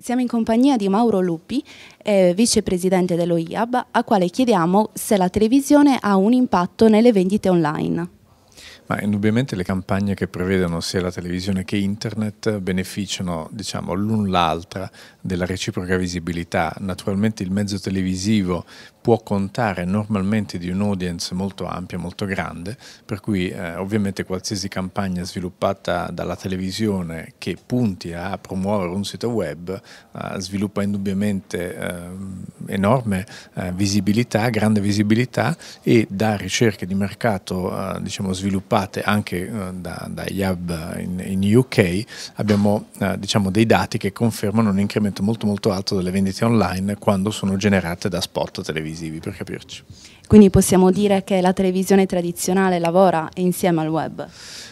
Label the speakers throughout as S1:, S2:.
S1: Siamo in compagnia di Mauro Luppi, eh, vicepresidente dello IAB, a quale chiediamo se la televisione ha un impatto nelle vendite online.
S2: Ma indubbiamente le campagne che prevedono sia la televisione che internet beneficiano, diciamo, l'un l'altra della reciproca visibilità. Naturalmente il mezzo televisivo può contare normalmente di un'audience molto ampia, molto grande, per cui eh, ovviamente qualsiasi campagna sviluppata dalla televisione che punti a promuovere un sito web eh, sviluppa indubbiamente ehm, eh, enorme visibilità, grande visibilità e da ricerche di mercato eh, diciamo, sviluppate sviluppate anche eh, da, dagli hub in, in UK, abbiamo eh, diciamo, dei dati che confermano un incremento molto molto alto delle vendite online quando sono generate da spot televisivi, per capirci.
S1: Quindi possiamo dire che la televisione tradizionale lavora insieme al web?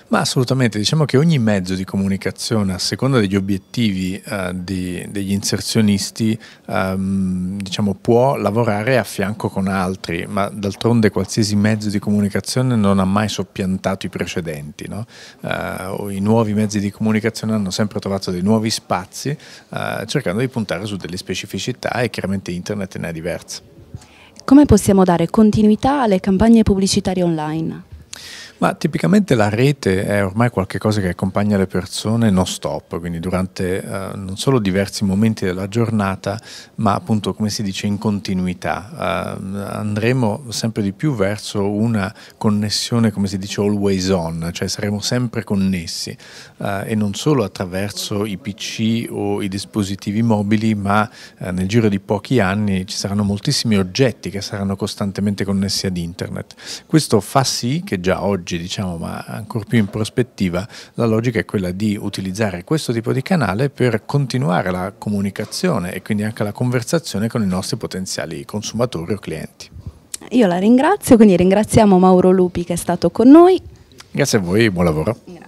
S2: Ma assolutamente, diciamo che ogni mezzo di comunicazione, a seconda degli obiettivi eh, di, degli inserzionisti, ehm, diciamo, può lavorare a fianco con altri, ma d'altronde qualsiasi mezzo di comunicazione non ha mai soppiantato i precedenti. No? Eh, I nuovi mezzi di comunicazione hanno sempre trovato dei nuovi spazi, eh, cercando di puntare su delle specificità e chiaramente internet ne è diversa.
S1: Come possiamo dare continuità alle campagne pubblicitarie online?
S2: Ma tipicamente la rete è ormai qualcosa che accompagna le persone non stop, quindi durante eh, non solo diversi momenti della giornata, ma appunto come si dice in continuità. Eh, andremo sempre di più verso una connessione, come si dice, always on, cioè saremo sempre connessi eh, e non solo attraverso i PC o i dispositivi mobili, ma eh, nel giro di pochi anni ci saranno moltissimi oggetti che saranno costantemente connessi ad internet. Questo fa sì che già oggi oggi, diciamo, ma ancora più in prospettiva, la logica è quella di utilizzare questo tipo di canale per continuare la comunicazione e quindi anche la conversazione con i nostri potenziali consumatori o clienti.
S1: Io la ringrazio, quindi ringraziamo Mauro Lupi che è stato con noi.
S2: Grazie a voi, buon lavoro. Grazie.